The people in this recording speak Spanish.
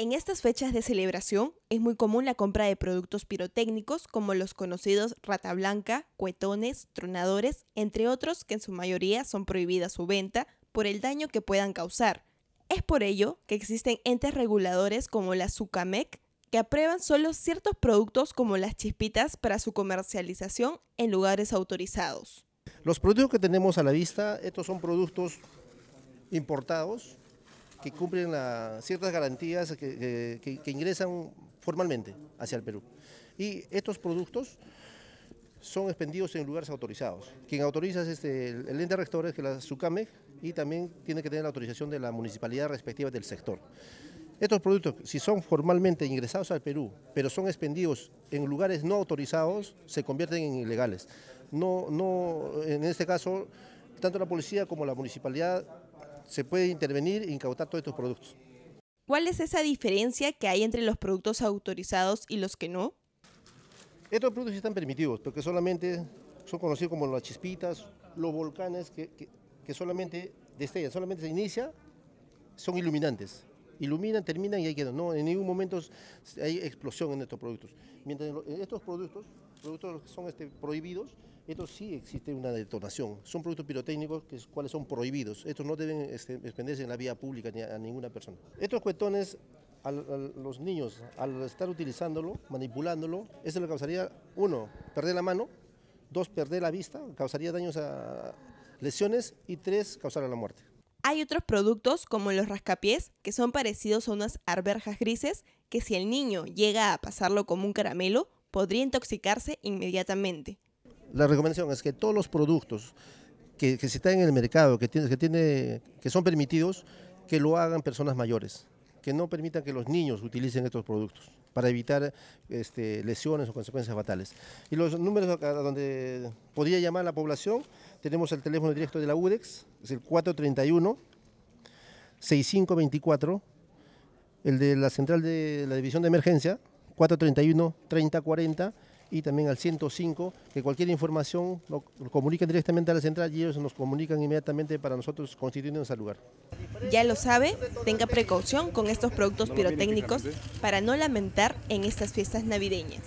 En estas fechas de celebración es muy común la compra de productos pirotécnicos como los conocidos rata blanca, cuetones, tronadores, entre otros que en su mayoría son prohibidas su venta por el daño que puedan causar. Es por ello que existen entes reguladores como la SUCAMEC que aprueban solo ciertos productos como las chispitas para su comercialización en lugares autorizados. Los productos que tenemos a la vista, estos son productos importados, que cumplen ciertas garantías que, ingresan formalmente hacia el Perú. Y estos productos son expendidos en lugares autorizados. Quien autoriza es este, el ente rector, es que la sucame y también tiene que tener la autorización de la municipalidad respectiva del sector. Estos productos, si son formalmente ingresados al Perú, pero son expendidos en lugares no autorizados, se convierten en ilegales. No, no, en este caso, tanto la policía como la municipalidad se puede intervenir e incautar todos estos productos. ¿Cuál es esa diferencia que hay entre los productos autorizados y los que no? Estos productos están permitidos, porque solamente son conocidos como las chispitas, los volcanes que, que, solamente destellan, solamente se inicia, son iluminantes iluminan, terminan y ahí quedan. No, en ningún momento hay explosión en estos productos. Mientras estos productos, productos que son este, prohibidos, estos sí existe una detonación. Son productos pirotécnicos que cuales son prohibidos. Estos no deben este, expenderse en la vía pública ni a, ninguna persona. Estos cuetones a los niños al estar utilizándolo, manipulándolo, eso le causaría, uno, perder la mano, dos, perder la vista, causaría daños a lesiones y tres, causar la muerte. Hay otros productos como los rascapiés, que son parecidos a unas arberjas grises, que si el niño llega a pasarlo como un caramelo, podría intoxicarse inmediatamente. La recomendación es que todos los productos que, se están en el mercado, que, que, tiene, que son permitidos, que lo hagan personas mayores que no permitan que los niños utilicen estos productos para evitar este, lesiones o consecuencias fatales. Y los números a donde podría llamar la población, tenemos el teléfono directo de la UDEX, es el 431-6524, el de la central de la división de emergencia, 431-3040 y también al 105, que cualquier información lo, comunican comuniquen directamente a la central y ellos nos comunican inmediatamente para nosotros constituirnos al lugar. Ya lo sabe, tenga precaución con estos productos pirotécnicos para no lamentar en estas fiestas navideñas.